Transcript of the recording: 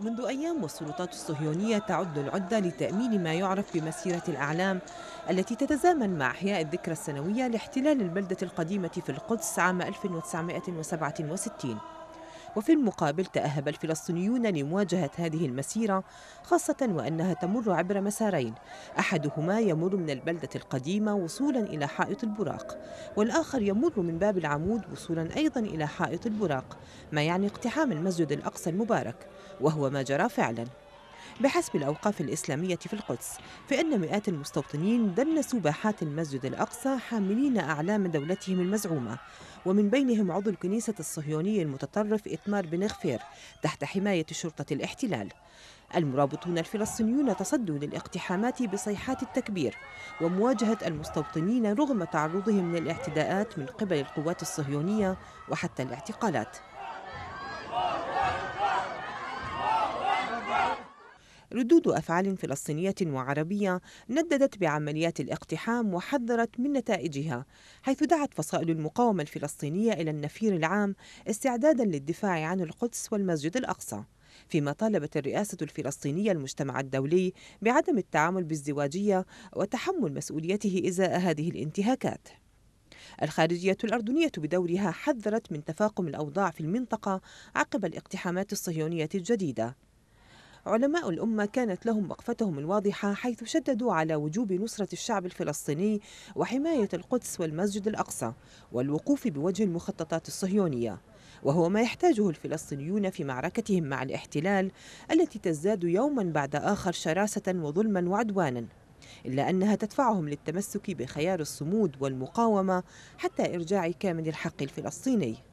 منذ أيام والسلطات الصهيونية تعد العدة لتأمين ما يعرف بمسيرة الأعلام التي تتزامن مع إحياء الذكرى السنوية لاحتلال البلدة القديمة في القدس عام 1967 وفي المقابل تأهب الفلسطينيون لمواجهة هذه المسيرة خاصة وأنها تمر عبر مسارين أحدهما يمر من البلدة القديمة وصولا إلى حائط البراق والآخر يمر من باب العمود وصولا أيضا إلى حائط البراق ما يعني اقتحام المسجد الأقصى المبارك وهو ما جرى فعلا بحسب الأوقاف الإسلامية في القدس فإن مئات المستوطنين دنسوا باحات المسجد الأقصى حاملين أعلام دولتهم المزعومة ومن بينهم عضو الكنيسة الصهيوني المتطرف إتمار بن غفير تحت حماية شرطة الاحتلال المرابطون الفلسطينيون تصدوا للاقتحامات بصيحات التكبير ومواجهة المستوطنين رغم تعرضهم للاعتداءات من قبل القوات الصهيونية وحتى الاعتقالات ردود أفعال فلسطينية وعربية نددت بعمليات الاقتحام وحذرت من نتائجها حيث دعت فصائل المقاومة الفلسطينية إلى النفير العام استعدادا للدفاع عن القدس والمسجد الأقصى فيما طالبت الرئاسة الفلسطينية المجتمع الدولي بعدم التعامل بازدواجية وتحمل مسؤوليته إزاء هذه الانتهاكات الخارجية الأردنية بدورها حذرت من تفاقم الأوضاع في المنطقة عقب الاقتحامات الصهيونية الجديدة علماء الأمة كانت لهم وقفتهم الواضحة حيث شددوا على وجوب نصرة الشعب الفلسطيني وحماية القدس والمسجد الأقصى والوقوف بوجه المخططات الصهيونية وهو ما يحتاجه الفلسطينيون في معركتهم مع الاحتلال التي تزداد يوما بعد آخر شراسة وظلما وعدوانا إلا أنها تدفعهم للتمسك بخيار الصمود والمقاومة حتى إرجاع كامل الحق الفلسطيني